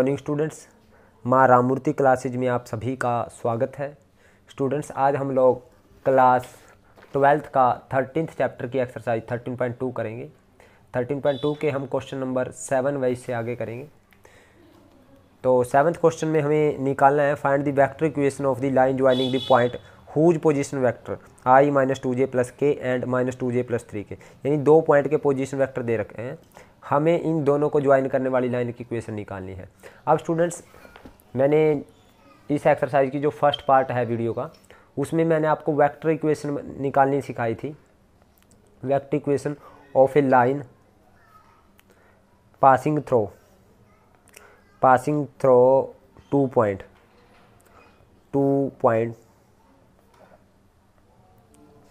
morning students माँ Ramamurthy classes में आप सभी का स्वागत है स्टूडेंट्स आज हम लोग क्लास ट्वेल्थ का थर्टीन चैप्टर की एक्सरसाइज थर्टीन पॉइंट टू करेंगे थर्टीन पॉइंट टू के हम क्वेश्चन नंबर सेवन वाइज से आगे करेंगे तो सेवन्थ क्वेश्चन में हमें निकालना है find the vector equation of the line joining the point whose position vector I minus two J plus K and minus two J plus three K यानी दो पॉइंट के पोजिशन वैक्टर दे रखे हैं हमें इन दोनों को ज्वाइन करने वाली लाइन की इक्वेशन निकालनी है अब स्टूडेंट्स मैंने इस एक्सरसाइज की जो फर्स्ट पार्ट है वीडियो का उसमें मैंने आपको वैक्टर इक्वेशन निकालनी सिखाई थी vector equation of a line passing through passing through two point two point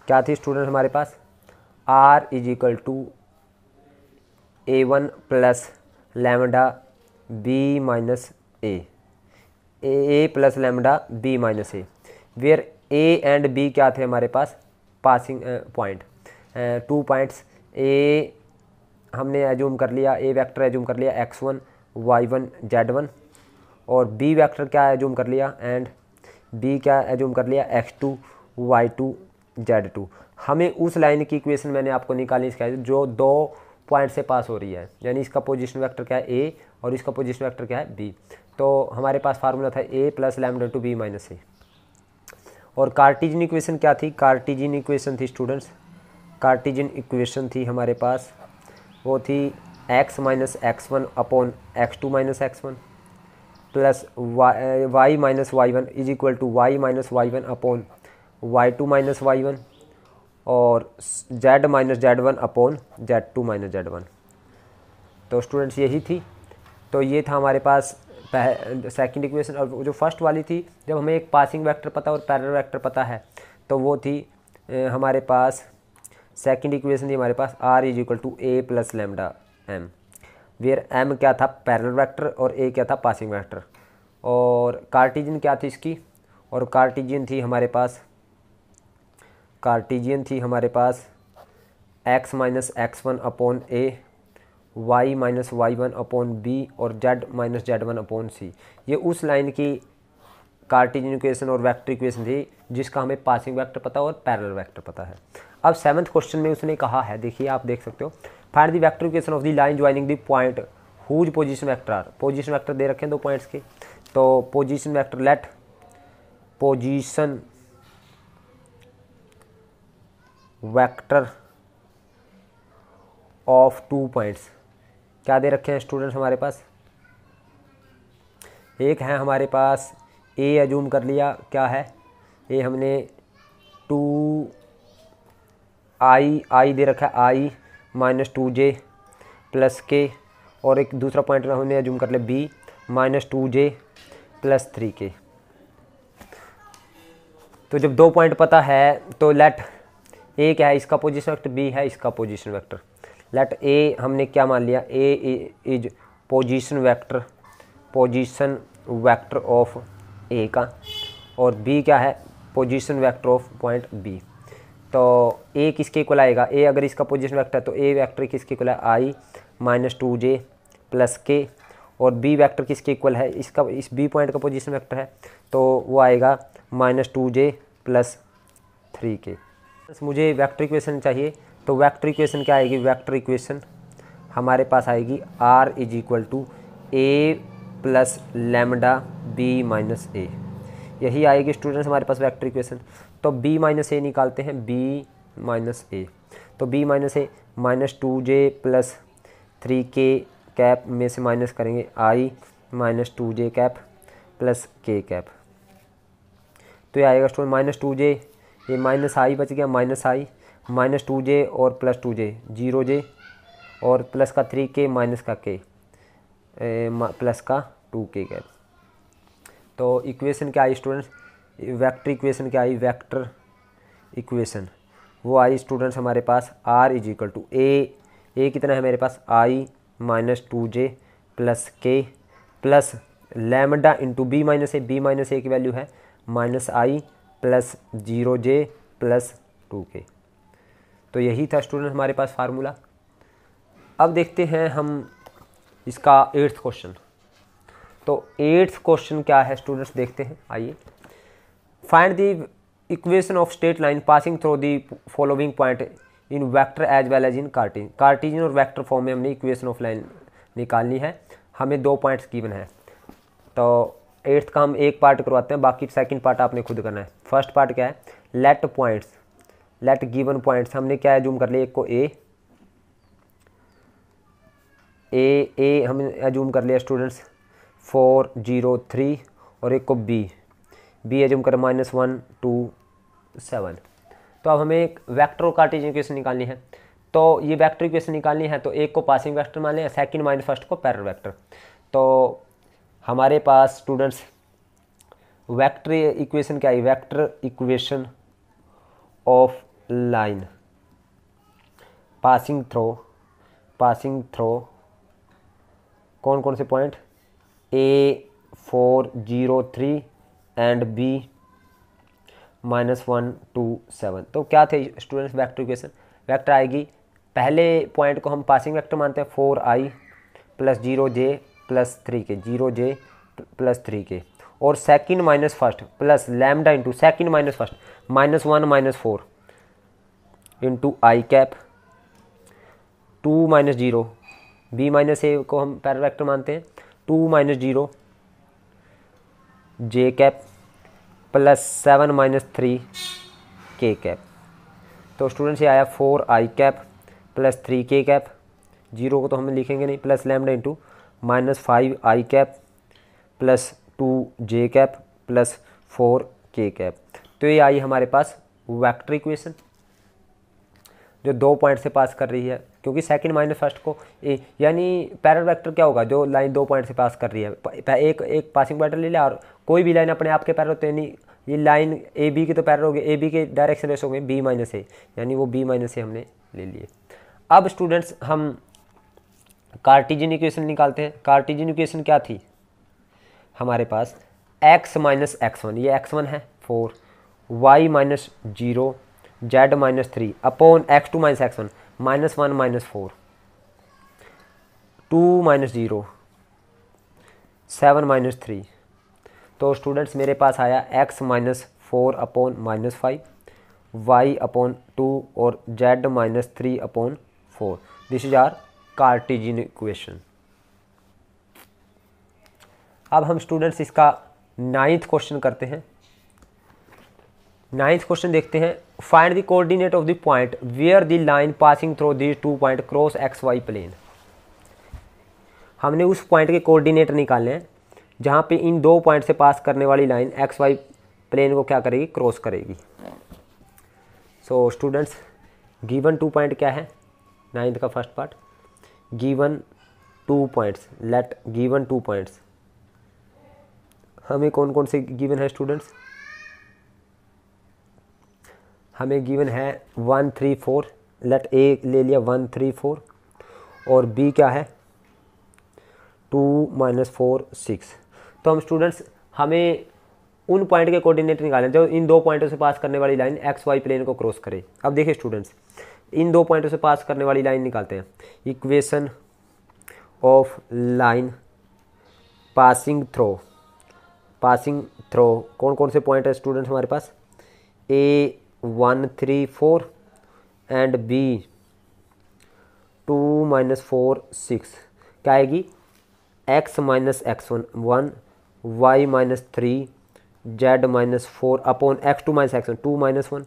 क्या थी स्टूडेंट हमारे पास are is equal to A one plus lambda B minus A A plus lambda B minus A where A and B क्या थे हमारे पास passing point two points A हमने assume कर लिया ए वेक्टर एजूम कर लिया X one Y one Z one और बी वेक्टर क्या एजूम कर लिया एंड बी क्या एजूम कर लिया X two Y two Z two हमें उस लाइन की इक्वेशन मैंने आपको निकाली सिखाई जो दो पॉइंट से पास हो रही है यानी इसका पोजिशन वैक्टर क्या है ए और इसका पोजिशन वैक्टर क्या है बी तो हमारे पास फार्मूला था A plus lambda two B minus A और कार्टिजन इक्वेशन क्या थी कार्टिजन इक्वेशन थी स्टूडेंट्स कार्टिजन इक्वेशन थी हमारे पास वो थी X minus x one upon x two minus x one plus Y Y minus Y one is equal to Y minus Y one upon Y two minus Y one और Z minus Z one upon Z two minus Z one तो students यही थी तो ये था हमारे पास second equation और जो फर्स्ट वाली थी जब हमें एक पासिंग वेक्टर पता और पैरल वेक्टर पता है तो वो थी ए, हमारे पास सेकंड इक्वेशन थी हमारे पास are is equal to A plus lambda M where M क्या था पैरल वेक्टर और ए क्या था पासिंग वेक्टर और कार्टिजन क्या थी इसकी और कार्टिजन थी हमारे पास कार्टिजियन थी हमारे पास x minus x one upon A Y minus Y one upon B और Z minus Z one upon C ये उस लाइन की कार्टिजियन इक्वेशन और वेक्टर इक्वेशन थी जिसका हमें पासिंग वेक्टर पता और पैरल वेक्टर पता है अब सेवन्थ क्वेश्चन में उसने कहा है देखिए आप देख सकते हो find the vector equation of the line joining the point whose position vector are position vector दे रखे हैं दो पॉइंट्स के तो position vector let position vector of two points क्या दे रखे हैं स्टूडेंट्स हमारे पास एक है हमारे पास ए एजूम कर लिया क्या है ए हमने टू आई आई दे रखा है I minus two J plus K और एक दूसरा पॉइंट हमने एजूम कर लिया बी माइनस टू जे प्लस थ्री के तो जब दो पॉइंट पता है तो लेट ए क्या है इसका पोजिशन वैक्टर बी है इसका पोजिशन वैक्टर लेट ए हमने क्या मान लिया A is position vector position vector of A का और बी क्या है position vector of point B तो ए किसके इक्वल आएगा ए अगर इसका पोजिशन वैक्टर है तो ए वैक्टर किसके को लाए I minus two J plus K और बी वैक्टर किसके इक्वल है इसका इस बी पॉइंट का पोजिशन वैक्टर है तो वो आएगा माइनस टू जे प्लस थ्री के मुझे वैक्टर इक्वेशन चाहिए तो वैक्टर इक्वेशन क्या आएगी वैक्टर इक्वेशन हमारे पास आएगी are is equal to A plus lambda B minus a यही आएगी स्टूडेंट्स हमारे पास वैक्टर इक्वेशन तो बी माइनस ए निकालते हैं बी माइनस ए तो बी माइनस ए माइनस टू जे प्लस थ्री के कैप में से माइनस करेंगे i minus two j cap plus k cap तो ये आएगा स्टूडेंट माइनस टू जे ये माइनस आई बच गया minus i minus two j और plus two j zero j और प्लस का थ्री के माइनस का के प्लस का टू के गैप तो इक्वेशन क्या आई स्टूडेंट्स वेक्टर इक्वेशन क्या आई वेक्टर इक्वेशन वो आई स्टूडेंट्स हमारे पास आर इज इक्वल टू ए ए कितना है मेरे पास i minus two J plus k plus lambda into B minus a b minus a की वैल्यू है माइनस आई plus zero j plus two के तो यही था स्टूडेंट हमारे पास फार्मूला अब देखते हैं हम इसका एट्थ क्वेश्चन तो एट्थ क्वेश्चन क्या है स्टूडेंट्स देखते हैं आइए find the equation of straight line passing through the following point in vector as well as in कार्टीन कार्टीजन और वेक्टर फॉर्म में हमने इक्वेशन ऑफ लाइन निकालनी है हमें दो पॉइंट्स गिवन है तो एट्थ का हम एक पार्ट करवाते हैं बाकी सेकंड पार्ट आपने खुद करना है फर्स्ट पार्ट क्या है let points let given points हमने क्या है जूम कर लिया एक को ए ए ए हमने जूम कर लिया स्टूडेंट्स फोर जीरो थ्री और एक को बी बी एजूम कर माइनस वन टू सेवन तो अब हमें एक वैक्टर कार्टेज इक्वेशन निकालनी है तो ये वैक्टर इक्वेशन निकालनी है तो एक को पासिंग वैक्टर मान लें सेकेंड माइनस फर्स्ट को पैरल वैक्टर तो हमारे पास स्टूडेंट्स वेक्टर इक्वेशन क्या है vector equation of line passing through passing through कौन कौन से point A four zero three and B minus one two seven तो क्या थे स्टूडेंट्स वेक्टर इक्वेशन वेक्टर आएगी पहले पॉइंट को हम पासिंग वेक्टर मानते हैं four i plus zero j plus three k zero j plus three के और second minus first plus lambda into second minus first minus one minus four into i cap two minus zero b minus a को हम parallel मानते हैं two minus zero j cap plus seven minus three k cap तो students ये आया four i cap plus three k cap zero को तो हम लिखेंगे नहीं plus lambda into minus five i cap plus two j cap plus four के cap तो ये आई हमारे पास वैक्टर इक्वेशन जो दो पॉइंट से पास कर रही है क्योंकि सेकंड माइनस फर्स्ट को ए यानी पैरल वेक्टर क्या होगा जो लाइन दो पॉइंट से पास कर रही है एक एक पासिंग पॉइंटर ले लिया और कोई भी लाइन अपने आप के पैरल होते यानी ये लाइन ए बी के तो पैरल हो गए ए बी के डायरेक्शन ऐसे हो गए बी माइनस ए यानी वो बी माइनस ए हमने ले लिए अब स्टूडेंट्स हम कार्टिजन इक्वेशन निकालते हैं कार्टिजन इक्वेशन क्या थी हमारे पास एक्स माइनस एक्स वन ये एक्स वन है four y minus zero z minus three upon x two minus x one minus one minus four two minus zero seven minus three तो students मेरे पास आया x minus four upon minus five y upon two और Z minus three upon four this is our cartesian equation अब हम students इसका ninth question करते हैं नाइन्थ क्वेश्चन देखते हैं find the coordinate of the point where the line passing through the two point cross x y plane हमने उस point के कोऑर्डिनेट निकाले हैं जहाँ पे इन दो पॉइंट से पास करने वाली लाइन एक्स वाई प्लेन को क्या करेगी क्रॉस करेगी so students given two point क्या है नाइन्थ का first part given two points let given two points हमें कौन कौन से गिवन है स्टूडेंट्स हमें गिवन है one three four let A ले लिया वन थ्री फोर और बी क्या है टू माइनस फोर सिक्स तो हम स्टूडेंट्स हमें उन पॉइंट के कोऑर्डिनेट निकालें जो इन दो पॉइंटों से पास करने वाली लाइन एक्स वाई प्लेन को क्रॉस करे अब देखिए स्टूडेंट्स इन दो पॉइंटों से पास करने वाली लाइन निकालते हैं equation of line passing through passing through कौन कौन से पॉइंट है स्टूडेंट हमारे पास A one three four and B two minus four six क्या आएगी x minus x one one Y minus three Z minus four upon x two minus x one two minus one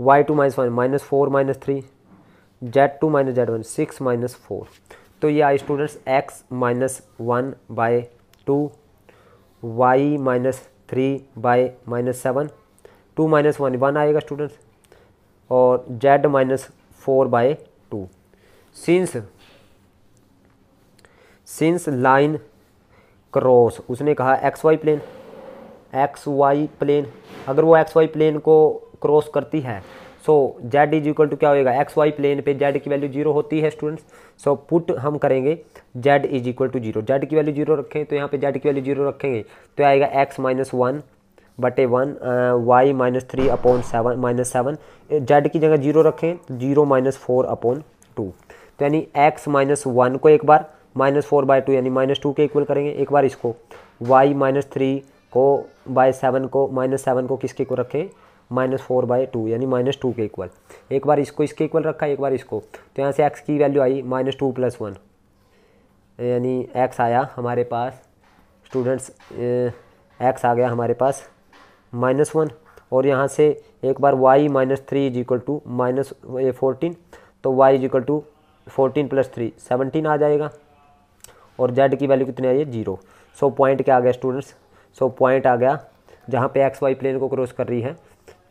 y two minus one minus four minus three z two minus Z one six minus four तो ये आई students x minus one by two Y minus three by minus seven two minus one one आएगा students और Z minus four by two since since line cross उसने कहा x y plane x y plane अगर वो x y plane को cross करती है so z is equal to क्या होएगा एक्स वाई प्लेन पे जेड की वैल्यू जीरो होती है स्टूडेंट्स सो पुट हम करेंगे z is equal to zero z की वैल्यू जीरो रखें तो यहाँ पे जेड की वैल्यू जीरो रखेंगे तो आएगा एक्स माइनस वन बटे one Y minus three upon seven minus seven z की जगह जीरो रखें तो zero minus four upon two तो यानी एक्स माइनस वन को एक बार माइनस फोर बाई टू यानी माइनस टू के इक्वल करेंगे एक बार इसको वाई माइनस थ्री को बाय सेवन को माइनस सेवन को किसके को रखें माइनस फोर बाई टू यानी माइनस टू के इक्वल एक बार इसको इसके इक्वल रखा एक बार इसको तो यहाँ से एक्स की वैल्यू आई माइनस टू प्लस वन यानी एक्स आया हमारे पास स्टूडेंट्स एक्स आ गया हमारे पास माइनस वन और यहाँ से एक बार y minus three is equal to minus fourteen तो y is equal to fourteen plus three seventeen आ जाएगा और जेड की वैल्यू कितनी आई है जीरो सो पॉइंट क्या आ गया स्टूडेंट्स सो पॉइंट आ गया जहाँ पे एक्स वाई प्लेन को क्रॉस कर रही है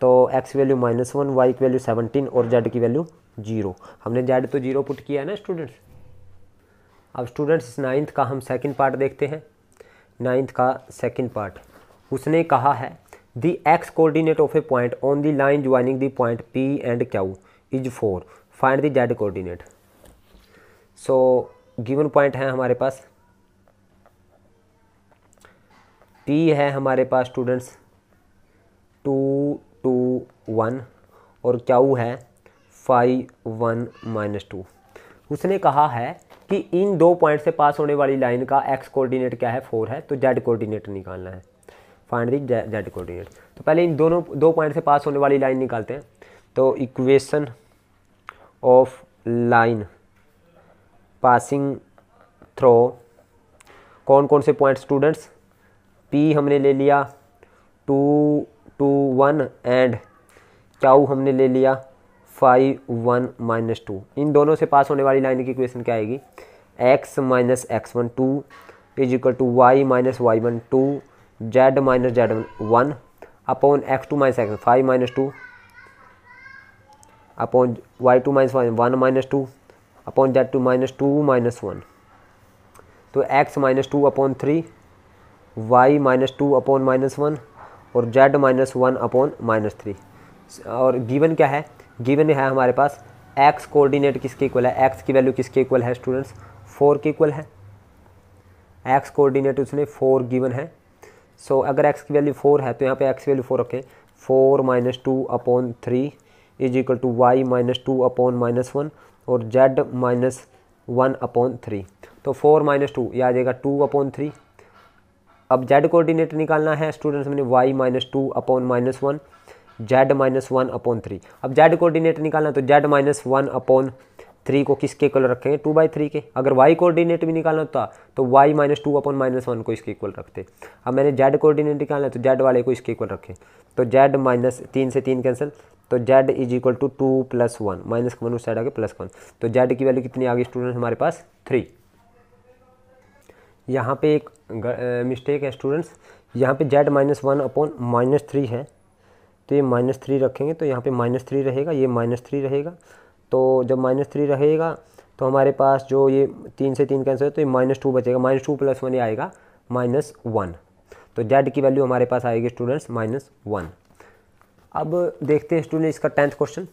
तो x value minus one y की वैल्यू सेवनटीन और जेड की वैल्यू जीरो हमने जेड तो जीरो पुट किया है ना स्टूडेंट्स अब स्टूडेंट्स इस नाइन्थ का हम सेकेंड पार्ट देखते हैं नाइन्थ का सेकेंड पार्ट उसने कहा है the x coordinate of a point on the line joining the point P and Q is four find the z coordinate so given point है हमारे पास पी है हमारे पास स्टूडेंट्स टू टू वन और वो है फाइव वन माइनस टू उसने कहा है कि इन दो पॉइंट से पास होने वाली लाइन का एक्स कोऑर्डिनेट क्या है फोर है तो जेड कोऑर्डिनेट निकालना है फाइंड दी जेड कोऑर्डिनेट तो पहले इन दोनों दो पॉइंट से पास होने वाली लाइन निकालते हैं तो equation of line passing through कौन कौन से पॉइंट स्टूडेंट्स पी हमने ले लिया टू टू वन एंड क्या हमने ले लिया फाइव वन माइनस टू इन दोनों से पास होने वाली लाइन की इक्वेशन क्या आएगी x minus x one two is equal to Y minus Y one two z minus Z one upon x two minus x five minus two upon Y two minus Y one minus two upon z two minus two minus one तो x minus two upon three y minus two upon minus one और Z minus one upon minus three और given क्या है given है हमारे पास x coordinate किसके equal है एक्स की वैल्यू किसके इक्वल है स्टूडेंट्स फोर के इक्वल है एक्स कोऑर्डिनेट उसने फोर गिवन है सो so, अगर एक्स की वैल्यू फोर है तो यहाँ पे एक्स की वैल्यू फोर रखें four minus two upon three is equal to Y minus two upon minus one और Z minus one upon three तो फोर माइनस टू यह आ जाएगा टू अपॉन थ्री अब जेड कोऑर्डिनेट निकालना है स्टूडेंट्स मैंने y minus two upon minus one z minus one upon three अब जेड कोऑर्डिनेट निकालना तो z minus one upon three को किसके इक्वल रखेंगे टू बाई थ्री के अगर वाई कोऑर्डिनेट भी निकालना होता तो y minus two upon minus one को इसके इक्वल रखते अब मैंने जेड कोऑर्डिनेट निकालना है तो जेड वाले को इसके इक्वल रखें तो जेड माइनस तीन से तीन कैंसिल तो z is equal to two plus one minus one उस साइड आगे प्लस वन तो जेड की वैल्यू कितनी आ गई स्टूडेंट हमारे पास थ्री यहाँ पे एक मिस्टेक है स्टूडेंट्स यहाँ पे z minus one upon minus three है तो ये माइनस थ्री रखेंगे तो यहाँ पे माइनस थ्री रहेगा ये माइनस थ्री रहेगा तो जब माइनस थ्री रहेगा तो हमारे पास जो ये तीन से तीन कैंसिल तो ये माइनस टू बचेगा माइनस टू प्लस वन ये आएगा माइनस वन तो जेड की वैल्यू हमारे पास आएगी स्टूडेंट्स माइनस वन अब देखते हैं स्टूडेंट इसका tenth question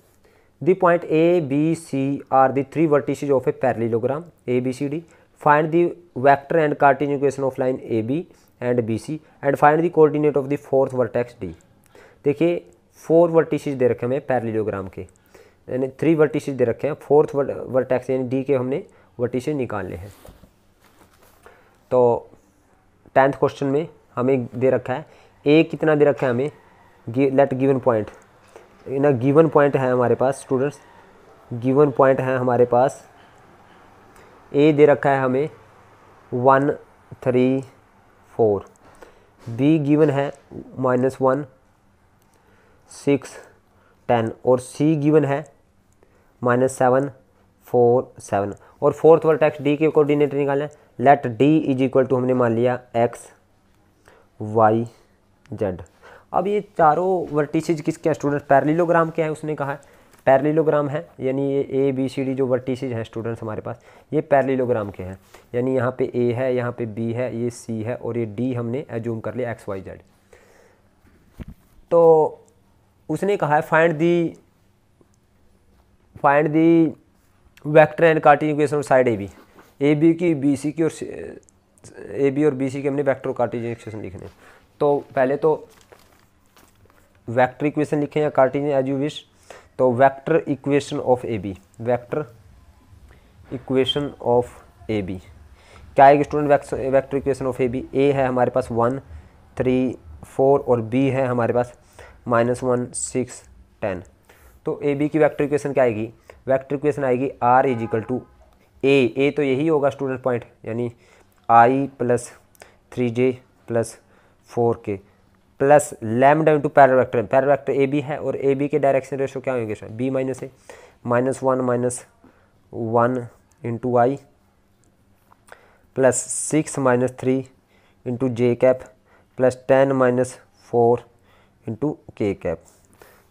the point A B C are the three vertices of a parallelogram A B C D find vector and cartesian equation of line A B and B C and find the coordinate of the fourth vertex D देखिए four vertices दे रखे हमें parallelogram के यानी three vertices दे रखे हैं fourth vertex यानी डी के हमने वर्टिसेस निकालने हैं तो टेंथ क्वेश्चन में हमें दे रखा है ए कितना दे रखा है हमें लेट गिवन पॉइंट ना गिवन पॉइंट है हमारे पास स्टूडेंट्स गिवन पॉइंट है हमारे पास ए दे रखा है हमें one three four B given है माइनस वन सिक्स टेन और सी गिवन है माइनस सेवन फोर सेवन और फोर्थ वाला एक्स डी के कोऑर्डिनेट निकालना है let D is equal to हमने मान लिया एक्स वाई जेड अब ये चारों वर्टिसेज किसके स्टूडेंट पैरलीलोग्राम के हैं उसने कहा है पैरलीलोग्राम है यानी ये ए बी सी डी जो वर्टिसज हैं स्टूडेंट्स हमारे पास ये पैरलीलोग्राम के हैं यानी यहाँ पे ए है यहाँ पे बी है ये सी है और ये डी हमने एज्यूम कर लिया एक्स वाई जेड तो उसने कहा है find the find the vector and cartesian equation of side A B A B की बी सी की और ए बी और बी सी के हमने वैक्टर कार्टिजन इक्वेशन लिखने तो पहले तो वैक्टर इक्वेशन लिखें या कार्टिजन एज यू विश तो vector equation of A B vector equation of A B क्या है student vector equation of A B A है हमारे पास वन थ्री फोर और बी है हमारे पास माइनस वन सिक्स टेन तो ए बी की वैक्टर इक्वेशन क्या आएगी वैक्टर इक्वेशन आएगी are is equal to A A तो यही होगा स्टूडेंट पॉइंट यानी I plus three J plus four K plus lambda into parallel vector parallel vector A B है और ए बी के डायरेक्शन रेशो क्या होंगे इसमें बी माइनस ए minus one minus one into आई plus six minus three into J cap plus ten minus four into K cap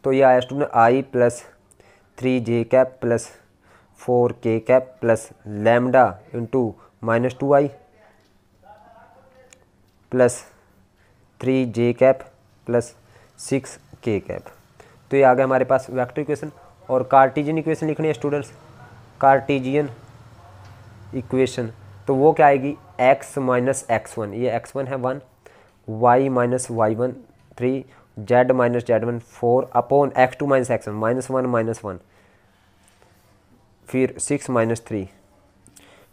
तो ये आया student I plus three J cap plus four के cap plus lambda into minus two आई plus three J cap plus six के cap तो ये आ गया हमारे पास वेक्टर इक्वेशन और कार्टिजियन इक्वेशन लिखनी है स्टूडेंट्स कार्टिजियन इक्वेशन तो वो क्या आएगी एक्स माइनस एक्स वन ये एक्स वन है one Y minus Y one three Z minus Z one four upon x two minus x one minus one minus one फिर six minus three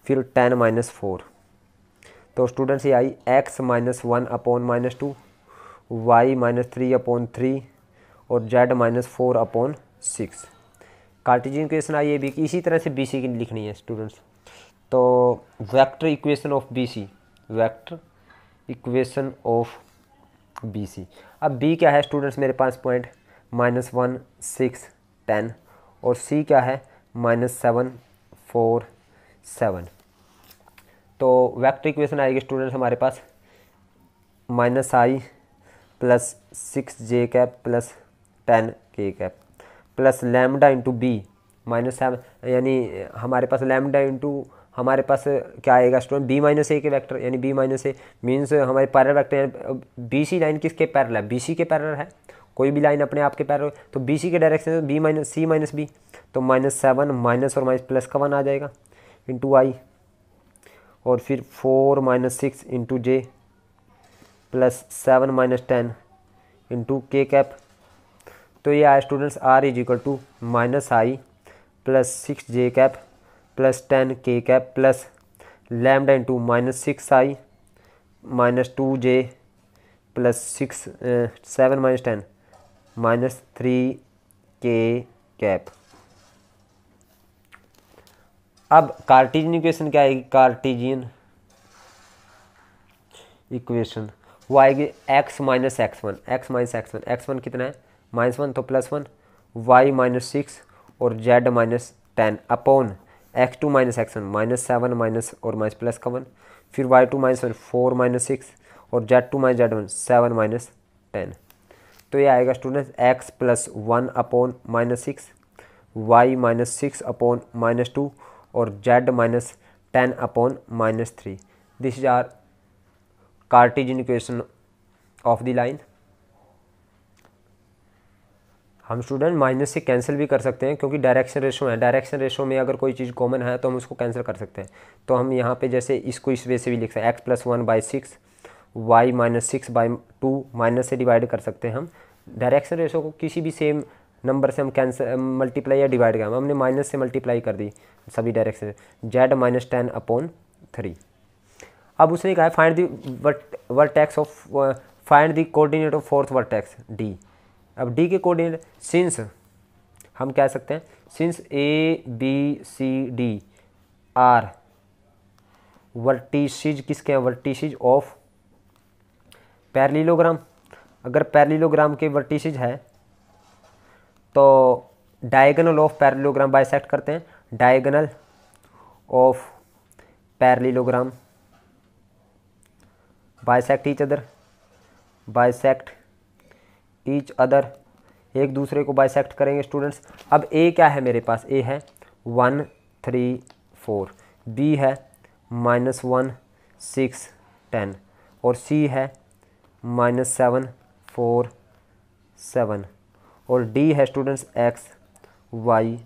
फिर ten minus four तो students ये आई X minus one upon minus two Y minus three upon three और Z minus four upon six Cartesian equation आई है बी कि इसी तरह से बी सी की लिखनी है स्टूडेंट्स तो vector equation of B C vector equation of B C अब बी क्या है स्टूडेंट्स मेरे पास point minus one six ten और सी क्या है माइनस सेवन फोर सेवन तो वेक्टर इक्वेशन आएगी स्टूडेंट हमारे पास माइनस आई plus six J cap plus ten K cap plus lambda into B minus seven यानी हमारे पास लैमडा इंटू हमारे पास क्या आएगा स्टूडेंट बी माइनस ए के वेक्टर यानी बी माइनस ए मीन्स हमारे parallel vector B C line किसके पैरल है बी सी के पैरल है कोई भी लाइन अपने आप के पैरल तो बी सी के डायरेक्शन में B minus C minus B तो माइनस सेवन माइनस और माइनस प्लस का वन आ जाएगा इंटू आई और फिर four minus six into J plus seven minus ten into K cap तो ये आया students R is equal to minus I plus six J cap plus ten K cap plus lambda into minus six I minus two J plus six seven minus ten minus three k cap अब Cartesian equation क्या आएगी Cartesian equation वो आएगी x minus x one X minus x one X one कितना है minus one तो plus one Y minus six और Z minus ten upon x two minus x one minus seven minus और minus plus का one फिर Y two minus one four minus six और Z two minus Z one seven minus ten तो ये आएगा student x plus one upon minus six Y minus six upon minus two और Z minus ten upon minus three this is our Cartesian equation of the line हम student minus से cancel भी कर सकते हैं क्योंकि डायरेक्शन रेशो है direction ratio में अगर कोई चीज़ कॉमन है तो हम उसको कैंसिल कर सकते हैं तो हम यहाँ पे जैसे इसको इस वे से भी लिख सकते हैं X plus one by six Y minus six by two minus से डिवाइड कर सकते हैं हम डायरेक्शन रेशो को किसी भी सेम नंबर से हम कैंसिल मल्टीप्लाई या डिवाइड करें हमने माइनस से मल्टीप्लाई कर दी सभी direction Z minus ten upon three अब उसने कहा find the vert of find the coordinate of fourth vertex D अब डी के कोऑर्डिनेट सिंस हम कह सकते हैं since A B C D are vertices किसके हैं वर्टिसिज ऑफ पैरलीलोग्राम अगर पैरलीलोग्राम के वर्टिशिज है तो डायगनल ऑफ पैरलोग्राम बाइसेक्ट करते हैं diagonal of parallelogram bisect each other bisect each other एक दूसरे को बाइसेक्ट करेंगे स्टूडेंट्स अब ए क्या है मेरे पास ए है वन थ्री फोर बी है माइनस वन सिक्स टेन और सी है माइनस सेवन फोर सेवन और डी है स्टूडेंट्स एक्स वाई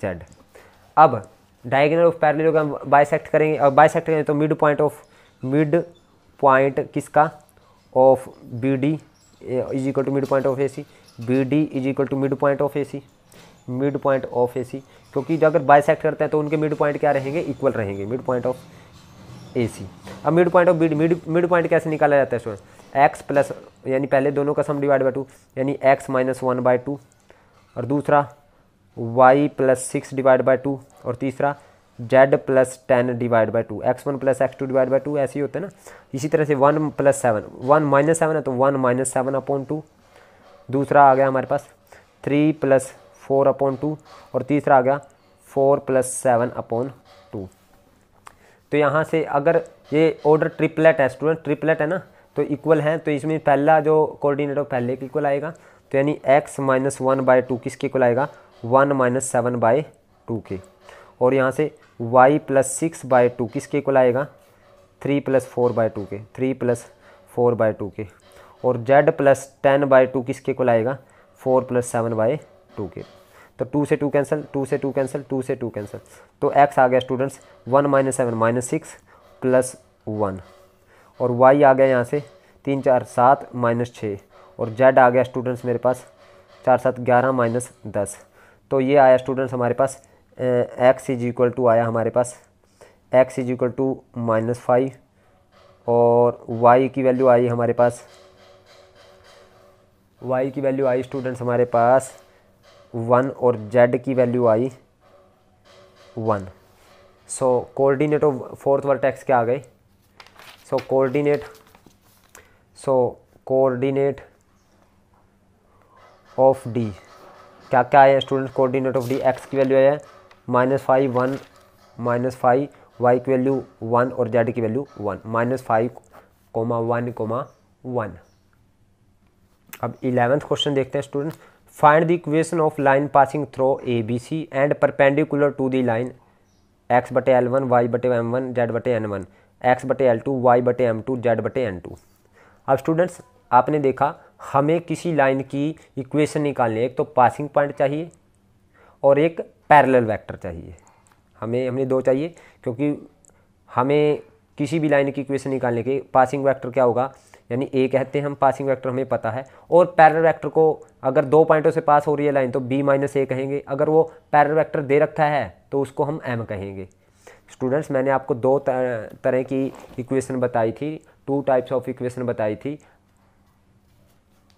जेड अब डायगनल ऑफ पैरेलल हम बाइसेक्ट करेंगे और बाइसेक्ट करेंगे तो mid point of mid point किसका of B D is equal to mid point of A C B D is equal to mid point of A C mid point of A सी क्योंकि अगर bisect करते हैं तो उनके mid point क्या रहेंगे equal रहेंगे mid point of A C अब मिड पॉइंट और मिड मिड मिड पॉइंट कैसे निकाला जाता है स्टूडेंट एक्स प्लस यानी पहले दोनों का सम डिवाइड बाई टू यानी x minus one by two और दूसरा Y plus six divide by two और तीसरा Z plus ten divide by two X one plus X two divide by two ऐसे ही होते हैं ना इसी तरह से one plus seven one minus seven है तो one minus seven upon two दूसरा आ गया हमारे पास three plus four upon two और तीसरा आ गया four plus seven upon two तो यहाँ से अगर ये ऑर्डर ट्रिपलेट है स्टूडेंट ट्रिपलेट है ना तो इक्वल है तो इसमें पहला जो कोऑर्डिनेट है पहले के इक्वल आएगा तो यानी x minus one by two किसके इक्वल आएगा one minus seven by two के और यहाँ से Y plus six by two किसके इक्वल आएगा three plus four by two के three plus four by two के और Z plus ten by two किसके इक्वल आएगा four plus seven by two के तो टू से टू कैंसिल टू से टू कैंसिल टू से टू कैंसिल तो एक्स आ गया students one minus seven minus six plus one और वाई आ गया यहाँ से तीन चार सात माइनस छः और जेड आ गया स्टूडेंट्स मेरे पास चार सात ग्यारह माइनस दस तो ये आया स्टूडेंट्स हमारे पास एक्स इज इक्वल टू आया हमारे पास X is equal to minus five और वाई की वैल्यू आई हमारे पास वाई की वैल्यू आई स्टूडेंट्स हमारे पास वन और जेड की वैल्यू आई one so coordinate of fourth vertex क्या आ गए so coordinate so coordinate of D क्या क्या है student coordinate of D X की वैल्यू आया minus five one minus five Y की वैल्यू वन और जेड की value one minus five comma one comma one अब इलेवेंथ क्वेश्चन देखते हैं student find the equation of line passing through A B C and perpendicular to the line X बटे L one Y बटे M one Z बटे N one X बटे L two Y बटे M two Z बटे N two अब students आपने देखा हमें किसी लाइन की इक्वेशन निकालनी है एक तो पासिंग पॉइंट चाहिए और एक पैरेलल वेक्टर चाहिए हमें हमने दो चाहिए क्योंकि हमें किसी भी लाइन की इक्वेशन निकालने के पासिंग वेक्टर क्या होगा यानी ए कहते हैं हम पासिंग वेक्टर हमें पता है और पैरल वेक्टर को अगर दो पॉइंटों से पास हो रही है लाइन तो बी माइनस ए कहेंगे अगर वो पैरल वेक्टर दे रखा है तो उसको हम एम कहेंगे स्टूडेंट्स मैंने आपको दो तरह की इक्वेशन बताई थी टू टाइप्स ऑफ इक्वेशन बताई थी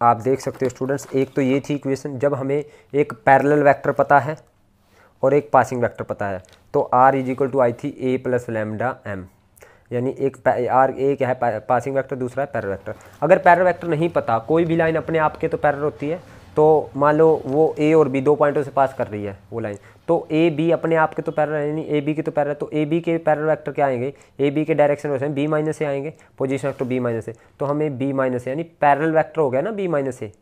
आप देख सकते हो स्टूडेंट्स एक तो ये थी इक्वेशन जब हमें एक पैरल वैक्टर पता है और एक पासिंग वैक्टर पता है तो आर इज इक्वल टू आई थी ए प्लस लेमडा एम यानी एक आर ए क्या है पासिंग वेक्टर दूसरा है पैरल वेक्टर अगर पैरल वेक्टर नहीं पता कोई भी लाइन अपने आप के तो पैरल होती है तो मान लो वो ए और बी दो पॉइंटों से पास कर रही है वो लाइन तो ए बी अपने आप के तो पैरल यानी ए बी के तो पैरल तो ए बी के पैरल वेक्टर क्या आएंगे ए बी के डायरेक्शन वैसे बी माइनस से आएंगे पोजिशन वैक्टर बी माइनस से तो हमें बी माइनस यानी पैरल वैक्टर हो गया ना बी माइनस से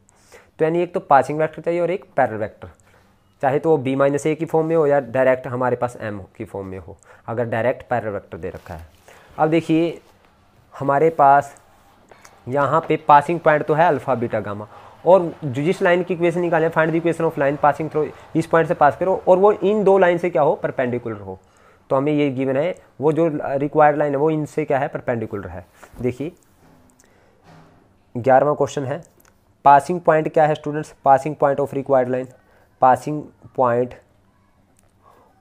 तो यानी एक तो पासिंग वैक्टर चाहिए और एक पैरल वैक्टर चाहे तो वो बी माइनस ए की फॉर्म में हो या डायरेक्ट हमारे पास एम की फॉर्म में हो अगर डायरेक्ट पैरल वैक्टर दे रखा है अब देखिए हमारे पास यहाँ पे पासिंग पॉइंट तो है अल्फ़ा बीटा गामा और जिस लाइन की इक्वेशन निकाले find the equation of line passing through इस पॉइंट से पास करो और वो इन दो लाइन से क्या हो परपेंडिकुलर हो तो हमें ये गिवन है वो जो रिक्वायर्ड लाइन है वो इनसे क्या है परपेंडिकुलर है देखिए ग्यारहवा क्वेश्चन है पासिंग पॉइंट क्या है students passing point of required line passing point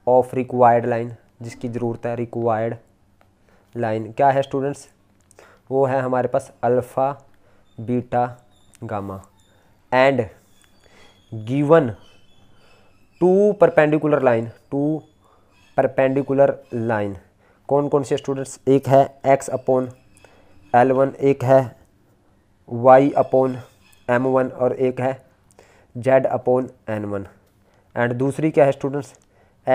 of required line जिसकी ज़रूरत है रिक्वायर्ड लाइन क्या है स्टूडेंट्स वो है हमारे पास alpha beta gamma and given to perpendicular line to perpendicular line कौन कौन से स्टूडेंट्स एक है एक्स अपॉन एल वन एक है वाई अपॉन एम वन और एक है Z upon N one and दूसरी क्या है students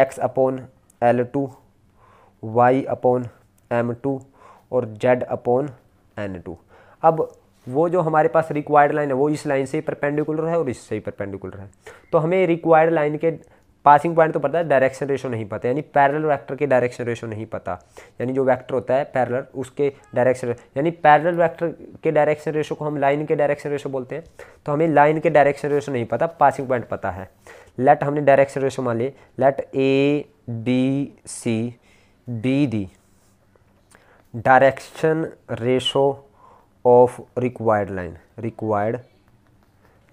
X upon L two Y upon M two और जेड अपॉन एन टू अब वो जो हमारे पास रिक्वायर्ड लाइन है वो इस लाइन से ही परपेंडिकुलर है और इससे ही परपेंडिकुलर है तो हमें रिक्वायर्ड लाइन के पासिंग पॉइंट तो पता है डायरेक्शन रेशो नहीं पता यानी पैरेलल वेक्टर के डायरेक्शन रेशो नहीं पता यानी जो वेक्टर होता है पैरेलल उसके डायरेक्शन यानी पैरेलल वेक्टर के डायरेक्शन रेशो को हम लाइन के डायरेक्शन रेशो बोलते हैं तो हमें लाइन के डायरेक्शन रेशो नहीं पता पासिंग पॉइंट पता है लेट हमने डायरेक्शन रेशो मान लिए let A B C B D direction ratio of required line required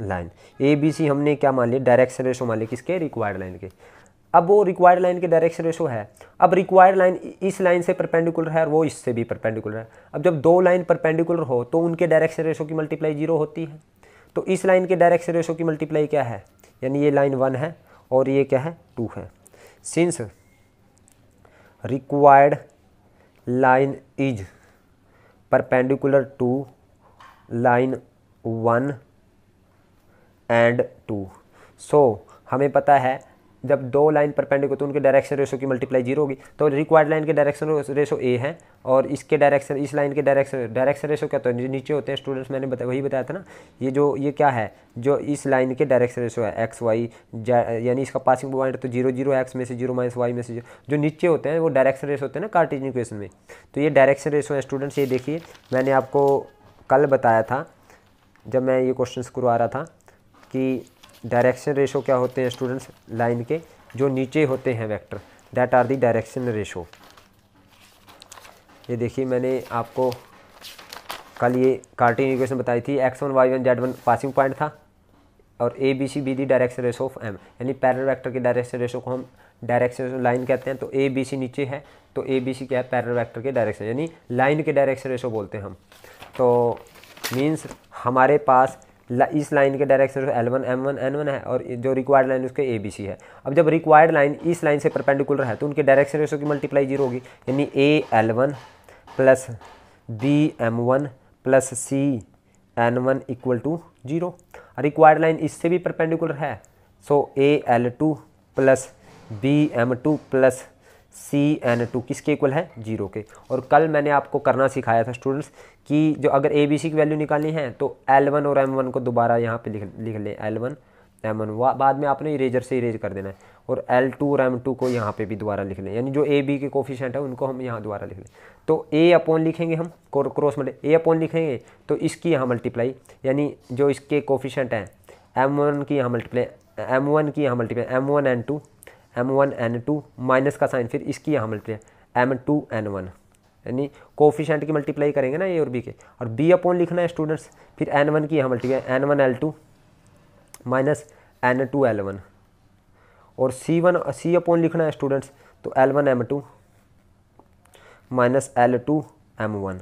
line A B C हमने क्या मान लिया डायरेक्शन रेशो मान लिया किसके रिक्वायर्ड लाइन के अब वो रिक्वायर्ड लाइन के डायरेक्शन रेशो है अब रिक्वायर्ड लाइन इस लाइन से परपेंडिकुलर है और वो इससे भी परपेंडिकुलर है अब जब दो लाइन परपेंडिकुलर हो तो उनके डायरेक्शन रेशो की मल्टीप्लाई जीरो होती है तो इस लाइन के डायरेक्शन रेशो की मल्टीप्लाई क्या है यानी ये लाइन वन है और ये क्या है टू है since required line is perpendicular to line one and two so हमें पता है जब दो लाइन परपेंडिकुलर तो उनके डायरेक्शन रेशो की मल्टीप्लाई जीरो होगी तो रिक्वायर्ड लाइन के डायरेक्शन रेशो ए है और इसके डायरेक्शन इस लाइन के डायरेक्शन डायरेक्शन रेशो क्या तो नीचे होते हैं स्टूडेंट्स मैंने बता, वही बताया था ना ये जो ये क्या है जो इस लाइन के डायरेक्शन रेशो है एक्स वाई यानी इसका पासिंग पॉइंट तो जीरो जीरो एक्स में से जीरो माइनस वाई में से जो नीचे होते हैं वो डायरेक्शन रेशो होते हैं ना कार्टेजन इक्वेशन में तो ये डायरेक्शन रेशो है स्टूडेंट्स ये देखिए मैंने आपको कल बताया था जब मैं ये क्वेश्चन करवा रहा था कि डायरेक्शन रेशो क्या होते हैं स्टूडेंट्स लाइन के जो नीचे होते हैं vector that are the direction ratio ये देखिए मैंने आपको कल ये कार्टिन इक्वेशन बताई थी x one Y one Z one passing point था और A B C be the direction ratio of m यानी पैरल वेक्टर के डायरेक्शन रेशो को हम डायरेक्शन लाइन कहते हैं तो ए बी सी नीचे है तो ए बी सी क्या है पैरल वेक्टर के डायरेक्शन यानी लाइन के डायरेक्शन रेशो बोलते हैं हम तो मीन्स हमारे पास इस लाइन के direction l one m one n one है और जो रिक्वायर्ड लाइन उसके ए बी सी है अब जब रिक्वायर्ड लाइन इस लाइन से परपेंडिकुलर है तो उनके डायरेक्शन रेशो की मल्टीप्लाई जीरो होगी यानी a l one plus b m one plus c n one equal to zero required line इससे भी परपेंडिकुलर है so a l two plus b m two plus c n two किसके equal है zero के और कल मैंने आपको करना सिखाया था स्टूडेंट्स कि जो अगर ए बी सी की वैल्यू निकालनी है तो एल वन और एम वन को दोबारा यहाँ पे लिख लिख लें एल वन एम वन बाद में आपने इरेजर से इरेज कर देना है और एल टू और एम टू को यहाँ पे भी दोबारा लिख लें यानी जो ए बी के कोफिशेंट है उनको हम यहाँ दोबारा लिख लें तो ए अपोन लिखेंगे हम क्रॉस मल्टी ए अपोन लिखेंगे तो इसकी यहाँ मल्टीप्लाई यानी जो इसके कोफिशेंट हैं एम वन की यहाँ मल्टीप्लाई एम वन की यहाँ multiply m one n two m one n two minus का साइन फिर इसकी यहाँ multiply m two n one यानी कोफिशेंट की मल्टीप्लाई करेंगे ना ए और बी के और बी अपॉन लिखना है स्टूडेंट्स फिर एन वन की यहाँ multiply n one l two minus n two l one और सी वन सी अपॉन लिखना है स्टूडेंट्स तो l one m two minus l two m one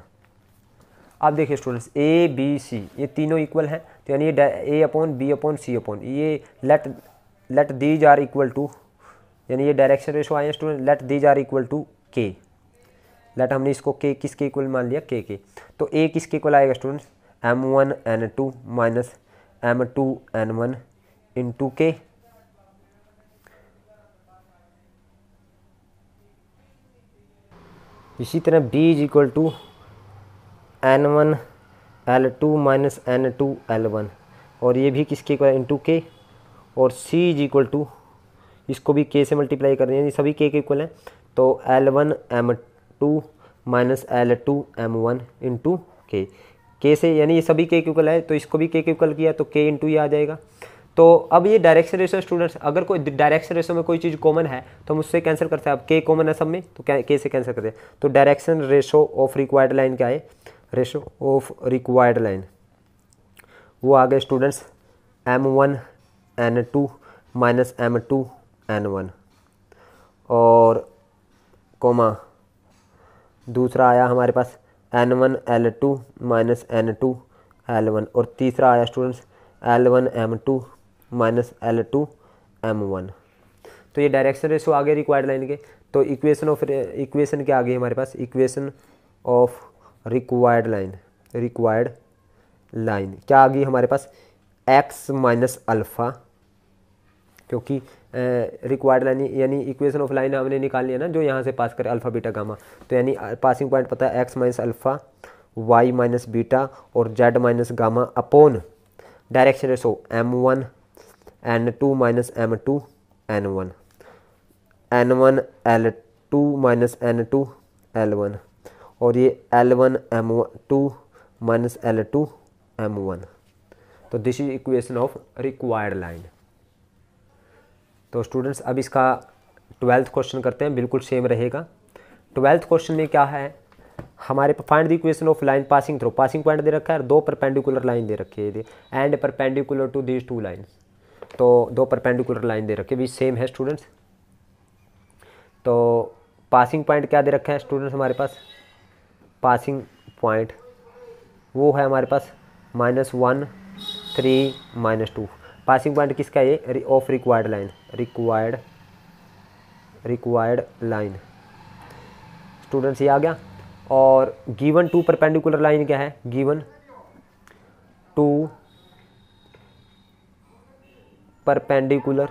अब देखिए स्टूडेंट्स ए बी सी ये तीनों इक्वल हैं तो यानी ये a upon b upon c upon ये let let these are equal to यानी ये डायरेक्शन रेशो आए हैं student let these are equal to k let हमने इसको के किसके इक्वल मान लिया के के तो ए किसके इक्वल आएगा student m one n two minus m two n one into k इसी तरह b is equal to n one l two minus n two l one और ये भी किसके इक्वल टू के और सी इज इक्वल टू इसको भी के से मल्टीप्लाई कर रहे हैं सभी के के इक्वल हैं तो l one m two minus l two m one into k के से यानी ये सभी के इक्वल है तो इसको भी के इक्वल किया तो के इंटू ये आ जाएगा तो अब ये डायरेक्शन रेशो स्टूडेंट्स अगर कोई डायरेक्शन रेशो में कोई चीज़ कॉमन है तो हम उससे कैंसिल करते हैं अब के कॉमन है सब में तो के से कैंसिल करते हैं तो direction ratio of required line क्या है रेशो ऑफ रिक्वायर्ड लाइन वो आ गए students m one n two minus m two n one और कोमा दूसरा आया हमारे पास n one l two minus n two l one और तीसरा आया students l one m two minus l two m one तो ये डायरेक्शन रेशो आ गया रिक्वायर्ड लाइन के तो इक्वेशन ऑफ इक्वेशन क्या आ गई हमारे पास equation of required line required line क्या आ गई हमारे पास एक्स माइनस अल्फ़ा क्योंकि रिक्वायर्ड लाइन यानी इक्वेशन ऑफ लाइन हमने निकाल है ना जो यहाँ से पास करे अल्फ़ा बीटा गामा तो यानी पासिंग पॉइंट पता है x minus alpha y minus beta और Z minus gamma upon direction so m one n two minus m two n one n one l two minus n two l one और ये l one m two minus l two m one तो this is equation of required line तो students अब इसका twelfth question करते हैं बिल्कुल same रहेगा ट्वेल्थ क्वेश्चन में क्या है हमारे find the equation of line passing through passing point दे रखा है दो परपेंडिकुलर लाइन दे रखी है and perpendicular to these two line तो दो परपेंडिकुलर लाइन दे रखी है भी सेम है स्टूडेंट्स तो पासिंग पॉइंट क्या दे रखा है स्टूडेंट्स हमारे पास पासिंग पॉइंट वो है हमारे पास minus one three minus two passing point किसका ये of required line required required line students ये आ गया और गिवन टू परपेंडिकुलर लाइन क्या है गिवन टू परपेंडिकुलर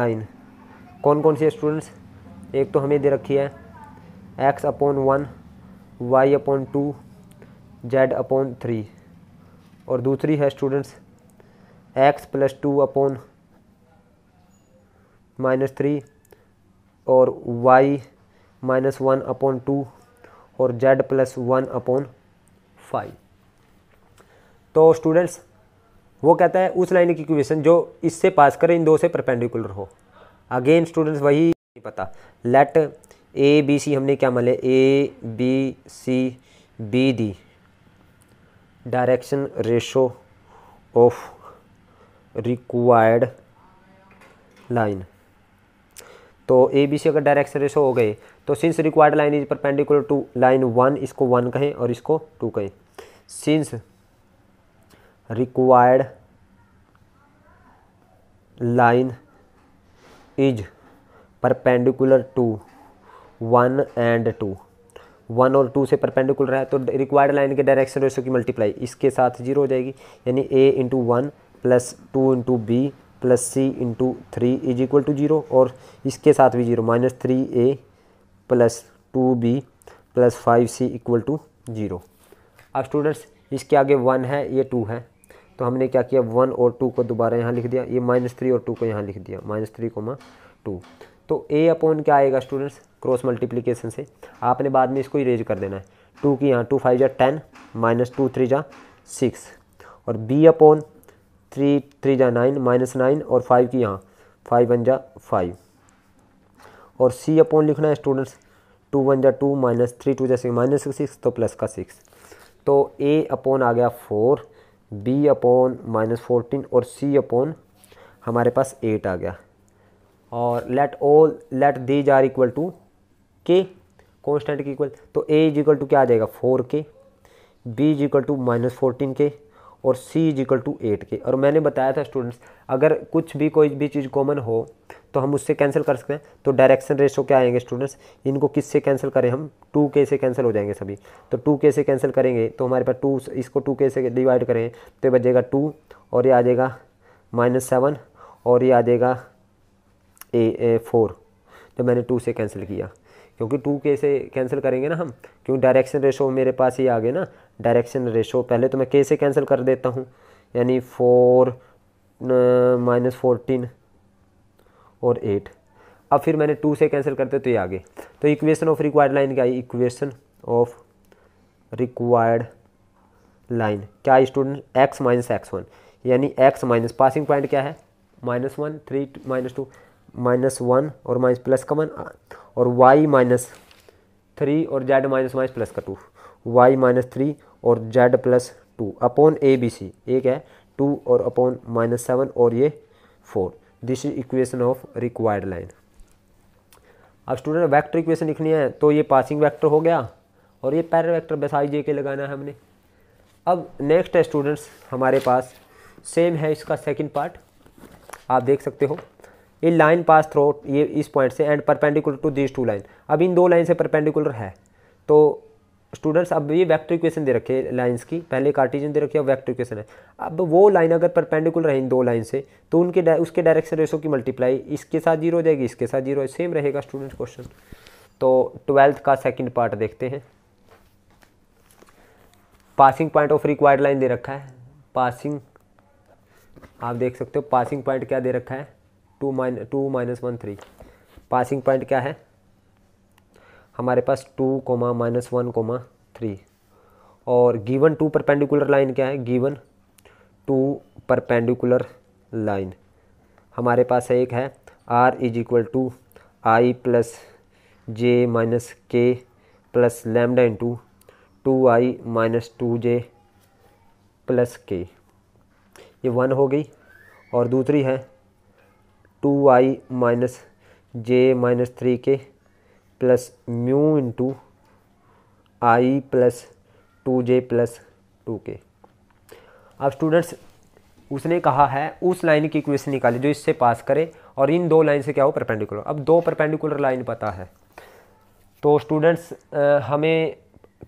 लाइन कौन कौन सी स्टूडेंट्स एक तो हमें दे रखी है x upon one y upon two z upon three और दूसरी है students x plus two upon minus three और y minus one upon two और Z plus one upon five तो स्टूडेंट्स वो कहता है उस लाइन की इक्वेशन जो इससे पास करे इन दो से परपेंडिकुलर हो अगेन स्टूडेंट्स वही नहीं पता लेट ए बी सी हमने क्या मान लिया a B C B D direction ratio of required line तो ए बी सी अगर डायरेक्शन रेशो हो गए तो since required line is perpendicular to line one इसको वन कहें और इसको टू कहें since required line is perpendicular to one and two one और टू से परपेंडिकुलर है तो रिक्वायर्ड लाइन के डायरेक्शन रेशो की मल्टीप्लाई इसके साथ जीरो हो जाएगी यानी a into one plus two into b plus c into three is equal to zero और इसके साथ भी zero minus three A plus two b plus five c equal to zero अब स्टूडेंट्स इसके आगे वन है ये टू है तो हमने क्या किया वन और टू को दोबारा यहाँ लिख दिया ये माइनस थ्री और टू को यहाँ लिख दिया माइनस थ्री कोमा टू तो ए अपॉन क्या आएगा स्टूडेंट्स क्रॉस मल्टीप्लीकेशन से आपने बाद में इसको इरेज कर देना है टू की यहाँ टू फाइव जा टेन माइनस टू थ्री जा सिक्स और बी अपॉन थ्री थ्री जा नाइन माइनस नाइन और फाइव की यहाँ फाइव वन जा फाइव और सी अपॉन लिखना है स्टूडेंट्स टू वन जा टू माइनस थ्री टू जा सिक्स माइनस सिक्स तो प्लस का सिक्स तो ए अपॉन आ गया four b upon minus fourteen और सी अपॉन हमारे पास एट आ गया और let all let these are equal to k constant के इक्वल तो ए इज इक्वल टू क्या आ जाएगा four k B is equal to minus fourteen k और सी is equal to eight k और मैंने बताया था स्टूडेंट्स अगर कुछ भी कोई भी चीज़ कॉमन हो तो हम उससे कैंसिल कर सकते हैं तो डायरेक्शन रेशो क्या आएंगे स्टूडेंट्स इनको किससे कैंसिल करें हम टू के से कैंसिल हो जाएंगे सभी तो टू के से कैंसिल करेंगे तो हमारे पास टू इसको टू के से डिवाइड करें तो ये बचेगा टू और ये आ जाएगा माइनस सेवन और ये आ जाएगा ए, ए फोर तो मैंने टू से कैंसिल किया क्योंकि टू के से कैंसिल करेंगे ना हम क्योंकि डायरेक्शन रेशो मेरे पास ही आ गए ना डायरेक्शन रेशो पहले तो मैं के से कैंसिल कर देता हूँ यानी फोर माइनस फोर्टीन और एट अब फिर मैंने टू से कैंसिल करते तो ये आगे तो इक्वेशन ऑफ रिक्वायर्ड लाइन क्या है इक्वेशन ऑफ रिक्वायर्ड लाइन क्या student x minus x one यानी एक्स माइनस पासिंग पॉइंट क्या है minus one three minus two minus one और माइनस प्लस का वन और वाई माइनस थ्री और जेड माइनस माइनस प्लस का टू वाई माइनस थ्री और Z plus two upon a B c एक है टू और अपॉन माइनस सेवन और ये four this is equation of required line अब स्टूडेंट वेक्टर इक्वेशन लिखनी है तो ये पासिंग वेक्टर हो गया और ये पैर वेक्टर बेसाई जे के लगाना है हमने अब नेक्स्ट है स्टूडेंट्स हमारे पास सेम है इसका सेकेंड पार्ट आप देख सकते हो ए लाइन पास थ्रो ये इस पॉइंट से and perpendicular to this two line अब इन दो लाइन से परपेंडिकुलर है तो स्टूडेंट्स अब ये वेक्टर इक्वेशन दे रखे लाइंस की पहले कार्टिजन दे रखी है अब वेक्टर इक्वेशन है अब वो लाइन अगर परपेंडिकुलर है इन दो लाइन से तो उनके उसके डायरेक्शन रेशो की मल्टीप्लाई इसके साथ जीरो हो जाएगी इसके साथ जीरो सेम रहेगा स्टूडेंट क्वेश्चन तो ट्वेल्थ का सेकेंड पार्ट देखते हैं passing point of required line दे रखा है पासिंग आप देख सकते हो पासिंग पॉइंट क्या दे रखा है two minus two minus one three passing point क्या है हमारे पास two comma minus one comma three और गिवन टू परपेंडिकुलर लाइन क्या है गिवन टू परपेंडिकुलर लाइन हमारे पास एक है r is equal to I plus J minus k plus lambda two two I minus two J plus k ये one हो गई और दूसरी है टू आई माइनस जे माइनस थ्री के प्लस म्यू इंटू आई प्लस टू जे प्लस टू के अब students उसने कहा है उस लाइन की इक्वेशन निकाली जो इससे पास करे और इन दो लाइन से क्या हो परपेंडिकुलर अब दो परपेंडिकुलर लाइन पता है तो स्टूडेंट्स हमें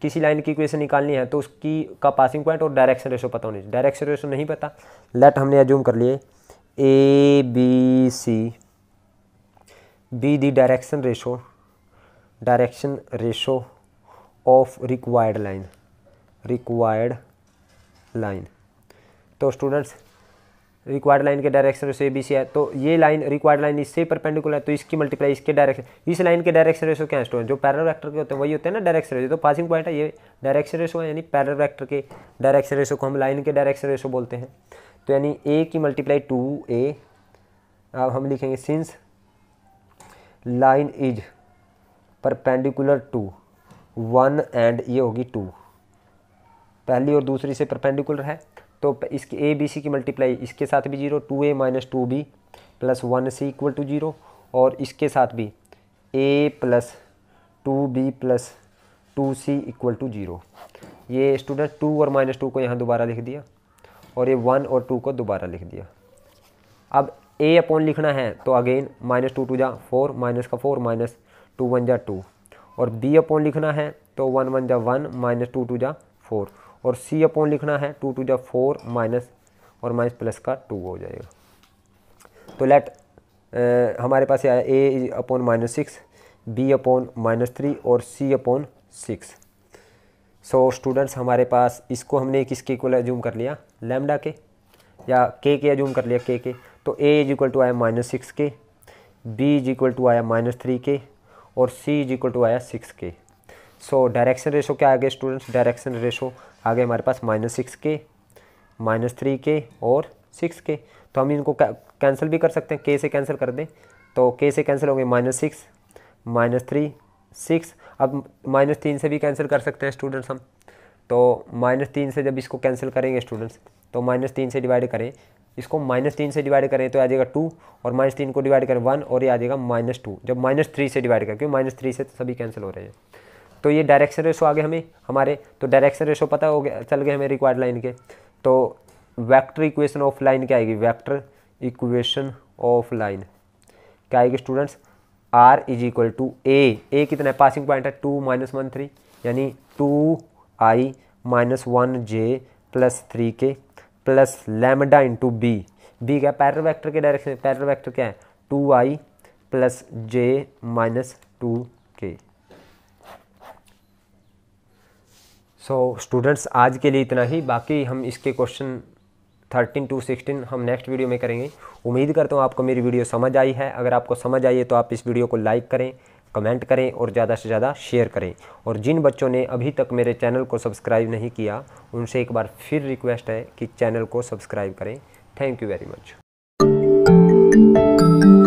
किसी लाइन की इक्वेशन निकालनी है तो उसकी का पासिंग पॉइंट और डायरेक्शन रेशो पता होनी चाहिए डायरेक्शन रेशो नहीं पता लेट हमने एज्यूम कर लिए a B C be the direction ratio direction ratio of required line required line तो स्टूडेंट्स रिक्वायर्ड लाइन के direction ratio a B c है तो ये लाइन रिक्वायर्ड लाइन इससे परपेंडिकुलर है तो इसकी मल्टीप्लाई इसके डायरेक्शन इस लाइन के डायरेक्शन रेशो क्या है स्टूडेंट जो पैरल वेक्टर के होते हैं वही होते हैं ना डायरेक्शन रेशो तो पासिंग पॉइंट है ये डायरेक्शन रेशो है यानी पैरल वेक्टर के डायरेक्शन रेशो को हम लाइन के डायरेक्शन रेशो बोलते हैं तो यानी ए की मल्टीप्लाई टू ए अब हम लिखेंगे since line is perpendicular to one and ये होगी टू पहली और दूसरी से परपेंडिकुलर है तो इसके ए बी सी की मल्टीप्लाई इसके साथ भी zero two a minus two b plus one c equal to zero और इसके साथ भी a plus two b plus two c equal to zero ये स्टूडेंट टू और माइनस टू को यहाँ दोबारा लिख दिया और ये वन और टू को दोबारा लिख दिया अब ए अपॉन लिखना है तो अगेन माइनस टू टू जा फोर माइनस का फोर माइनस टू वन जा टू और बी अपॉन लिखना है तो वन वन जा वन माइनस टू टू जा फोर और सी अपॉन लिखना है टू टू जा फोर माइनस और माइनस प्लस का टू हो जाएगा तो लेट आ, हमारे पास आया A upon minus six B upon minus three और सी upon six so so, students हमारे पास इसको हमने किसके इक्वल एज्यूम कर लिया लेमडा के या के के एज्यूम कर लिया के के तो ए इज इक्वल टू आया minus six K B is equal to आया माइनस थ्री के और सी इज इक्वल टू आया six K so direction ratio क्या आ गया स्टूडेंट्स डायरेक्शन रेशो आ गया हमारे पास minus six K minus three के और सिक्स के तो हम इनको कैंसिल भी कर सकते हैं के से कैंसिल कर दें तो के से कैंसिल होंगे minus six minus three six अब माइनस तीन से भी कैंसिल कर सकते हैं स्टूडेंट्स हम तो माइनस तीन से जब इसको कैंसिल करेंगे स्टूडेंट्स तो माइनस तीन से डिवाइड करें इसको माइनस तीन से डिवाइड करें तो आ जाएगा टू और माइनस तीन को डिवाइड करें वन और ये आ जाएगा माइनस टू जब माइनस थ्री से डिवाइड करें क्योंकि माइनस थ्री से तो सभी कैंसिल हो रहे हैं तो ये डायरेक्शन रेशो आ गए हमें हमारे तो डायरेक्शन रेशो पता हो गया चल गए हमें रिक्वायर्ड लाइन के तो वैक्टर इक्वेशन ऑफ लाइन क्या आएगी वैक्टर इक्वेशन ऑफ लाइन क्या आएगी students R is equal to ए ए कितना है पासिंग पॉइंट है टू माइनस वन थ्री यानी टू आई minus one J plus three के plus lambda into B B क्या पैरल वैक्टर के डायरेक्शन पैरल वैक्टर क्या है टू आई प्लस जे minus two K so students आज के लिए इतना ही बाकी हम इसके क्वेश्चन थर्टीन टू सिक्सटीन हम नेक्स्ट वीडियो में करेंगे उम्मीद करता हूँ आपको मेरी वीडियो समझ आई है अगर आपको समझ आई है तो आप इस वीडियो को लाइक करें कमेंट करें और ज़्यादा से ज़्यादा शेयर करें और जिन बच्चों ने अभी तक मेरे चैनल को सब्सक्राइब नहीं किया उनसे एक बार फिर रिक्वेस्ट है कि चैनल को सब्सक्राइब करें थैंक यू वेरी मच